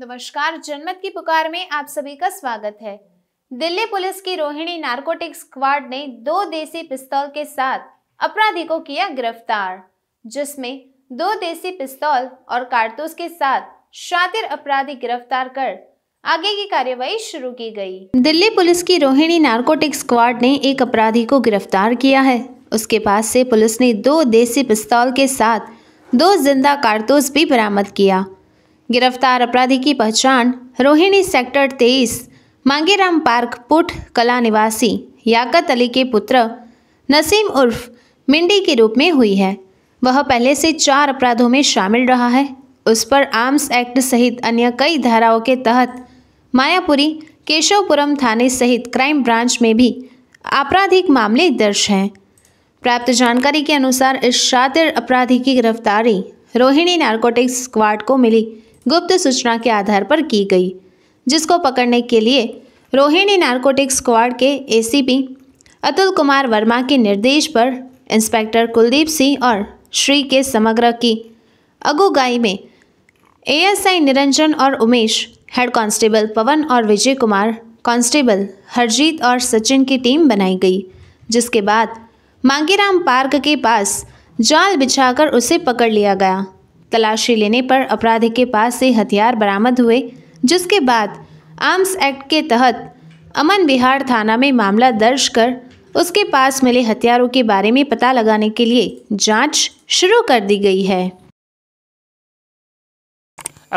नमस्कार जनमत की पुकार में आप सभी का स्वागत है दिल्ली पुलिस की रोहिणी नार्कोटिक्स स्क्वाड ने दो देसी पिस्तौल के साथ अपराधी को किया गिरफ्तार जिसमें दो देसी पिस्तौल और कारतूस के साथ शातिर अपराधी गिरफ्तार कर आगे की कार्यवाही शुरू की गई दिल्ली पुलिस की रोहिणी नार्कोटिक्स स्क्वाड ने एक अपराधी को गिरफ्तार किया है उसके पास से पुलिस ने दो देसी पिस्तौल के साथ दो जिंदा कारतूस भी बरामद किया गिरफ्तार अपराधी की पहचान रोहिणी सेक्टर तेईस मांगेराम पार्क पुट कला निवासी याकत अली के पुत्र नसीम उर्फ मिंडी के रूप में हुई है वह पहले से चार अपराधों में शामिल रहा है उस पर आर्म्स एक्ट सहित अन्य कई धाराओं के तहत मायापुरी केशवपुरम थाने सहित क्राइम ब्रांच में भी आपराधिक मामले दर्ज हैं प्राप्त जानकारी के अनुसार इस शातिर अपराधी की गिरफ्तारी रोहिणी नार्कोटिक्स स्क्वाड को मिली गुप्त सूचना के आधार पर की गई जिसको पकड़ने के लिए रोहिणी नारकोटिक स्क्वाड के एसीपी अतुल कुमार वर्मा के निर्देश पर इंस्पेक्टर कुलदीप सिंह और श्री के समग्र की अगुगाई में एएसआई निरंजन और उमेश हेड कांस्टेबल पवन और विजय कुमार कांस्टेबल हरजीत और सचिन की टीम बनाई गई जिसके बाद मांगीराम पार्क के पास जाल बिछाकर उसे पकड़ लिया गया तलाशी लेने पर अपराधी के पास से हथियार बरामद हुए जिसके बाद आर्म्स एक्ट के तहत अमन बिहार थाना में मामला दर्ज कर उसके पास मिले हथियारों के बारे में पता लगाने के लिए जांच शुरू कर दी गई है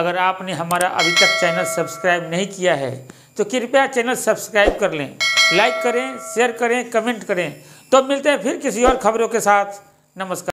अगर आपने हमारा अभी तक चैनल सब्सक्राइब नहीं किया है तो कृपया चैनल सब्सक्राइब कर लें लाइक करें शेयर करें कमेंट करें तो मिलते हैं फिर किसी और खबरों के साथ नमस्कार